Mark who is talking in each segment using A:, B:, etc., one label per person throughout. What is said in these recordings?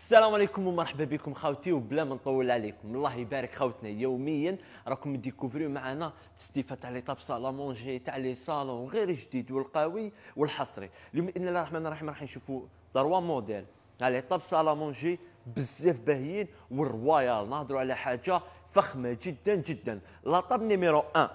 A: السلام عليكم ومرحبا بكم خاوتي وبلا ما نطول عليكم الله يبارك خاوتنا يوميا راكم ديكوفريو معنا ستيفا تاع لي طاب مونجي تاع لي صالون غير الجديد والقوي والحصري اليوم باذن الله الرحمن الرحيم راح نشوفوا دروا موديل تاع لي طاب مونجي بزاف باهيين والروايال نهضروا على حاجه فخمه جدا جدا لا طاب نيميرو 1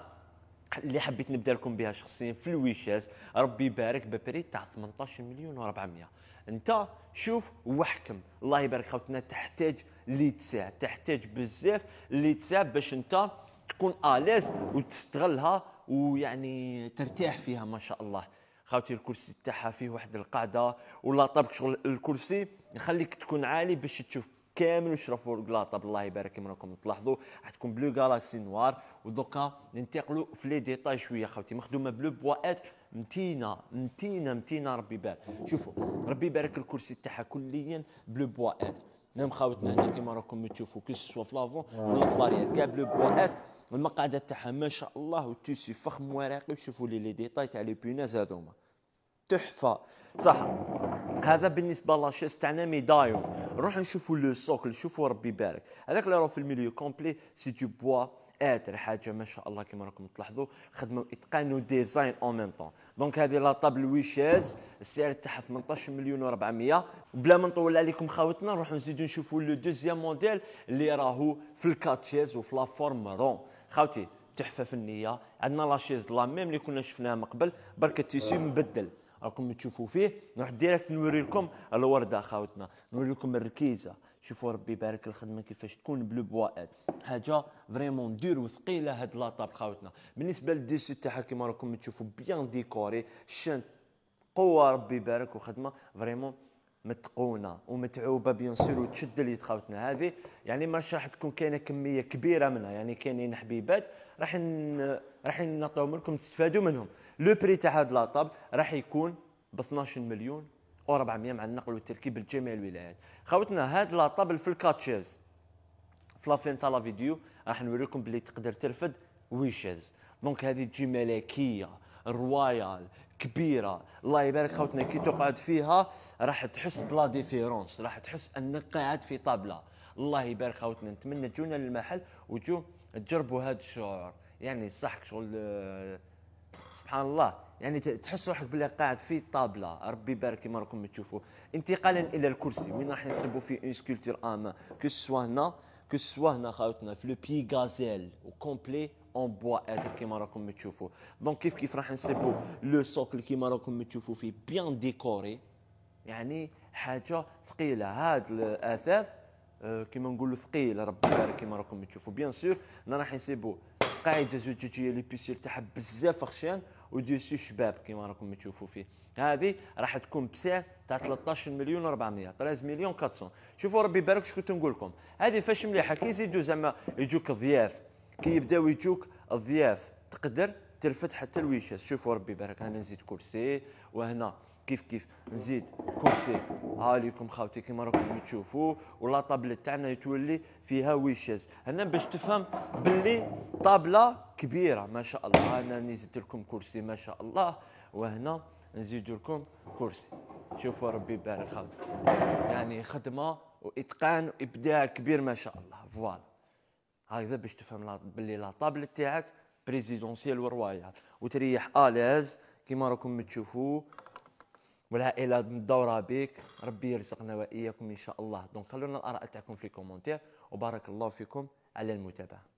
A: اللي حبيت نبدا لكم بها شخصيا في الويشاز ربي يبارك ببري تاع 18 مليون و400 انت شوف وحكم الله يبارك خوتنا تحتاج لي تساع تحتاج بزاف لي تساع باش انت تكون اليز وتستغلها ويعني ترتاح فيها ما شاء الله خاوتي الكرسي تاعها فيه واحد القاعده ولا طابك شغل الكرسي يخليك تكون عالي باش تشوف كامل وشرفوا الكلاطه بالله يبارك كما راكم تلاحظوا راح تكون بلو جالاكسي نوار ودوكا ننتقلوا في لي ديتاي شويه خوتي مخدومه بلو بواات متينه متينه متينه ربي يبارك شوفوا ربي يبارك الكرسي تاعها كليا بلو بواات نعم خاوتنا هنا كيما راكم تشوفوا كي سوا في لافون ولا في لاريير كاع بلو بواات المقعده تاعها ما شاء الله وتيسي فخم وراقي وشوفوا لي لي ديتاي تاع لي بيناز هذوما تحفه صح هذا بالنسبه لاشيس تاعنا دايون نروح نشوفوا لو سوكل شوفوا ربي يبارك هذاك اللي راه في الميليو كومبلي سي دو بوا اتر حاجه ما شاء الله كما راكم تلاحظوا خدمه اتقان وديزاين اون ميم طون دونك هذه لا طابل ويشيز السعر تاعها 18 مليون و400 بلا ما نطول عليكم خاوتنا نروحوا نزيدوا نشوفوا لو دوزيام موديل اللي راهو في الكاتشيز وفي لا فورم رون خاوتي تحفه فنيه عندنا لاشيز لا ميم اللي كنا شفناها من قبل برك التيسيو مبدل راكم تشوفوا فيه نروح ديريكت نوري لكم الورده خاوتنا نوري لكم الركيزه شوفوا ربي يبارك الخدمه كيفاش تكون بلو اد حاجه فريمون دير وثقيله هاد لاطاب خاوتنا بالنسبه للديسي تاعها كيما راكم تشوفوا بيان ديكوري شان قوه ربي يبارك وخدمه فريمون متقونه ومتعوبه بيان سور وتشد اللي تخاوتنا هذه يعني ماشي راح تكون كاينه كميه كبيره منها يعني كاينين حبيبات راح راح نعطيهم لكم تستفادوا منهم لو بري تاع هذا لاطاب راح يكون ب 12 مليون و400 مع النقل والتركيب لجميع الولايات خاوتنا هذا لاطاب في الكاتشيز في لافين تاع لا فيديو راح نوريكم باللي تقدر ترفد ويشز دونك هذه تجي ملكيه رويال كبيره الله يبارك خوتنا كي تقعد فيها راح تحس بلا ديفيرونس راح تحس انك قاعد في طابله الله يبارك خوتنا نتمنى تجونا للمحل وتجو تجربوا هذا الشعور يعني صحك شغل سبحان الله يعني تحس روحك بلي قاعد في طابله ربي يبارك كما راكم تشوفوا انتقالا الى الكرسي وين راح نصبوا فيه اون سكولتور اما كو سوا هنا كو سوا هنا خاوتنا في لو بي غازيل وكومبلي اون بوا اتر كيما راكم تشوفوا دونك كيف كيف راح نسيبو لو سوكل كيما راكم تشوفوا فيه بيان ديكوري يعني حاجه ثقيله هاد الاثاث كيما نقولوا ثقيل ربي يبارك كيما راكم تشوفوا بيان سور انا راح نسيبو قاعده زوجيه لي بيسيل تاعها بزاف خشان وديسي شباب كيما راكم تشوفوا فيه هذه راح تكون بسعر تاع 13 مليون و 400 13 مليون 400 شوفوا ربي يبارك شكون نقول لكم هذه فاش مليحه كي يزيدوا زعما يجوك ضياف كي يبداو يجوك الضياف تقدر ترفد حتى الويشات شوفوا ربي يبارك انا نزيد كرسي وهنا كيف كيف نزيد كرسي ها ليكم خاوتي كيما راكم تشوفوا ولا طابله تاعنا يتولي فيها ويشاز هنا باش تفهم باللي طابله كبيره ما شاء الله انا نزيد لكم كرسي ما شاء الله وهنا نزيد لكم كرسي شوفوا ربي يبارك خاوتي يعني خدمه واتقان وابداع كبير ما شاء الله فوالا هكذا باش تفهم باللي لا طابل تاعك بريزيدونسيال وروايع وتريح اليز كيما راكم تشوفوا والعائله مدوره بك ربي يرزقنا واياكم ان شاء الله دونك خلونا الاراء تاعكم في الكومنتير وبارك الله فيكم على المتابعه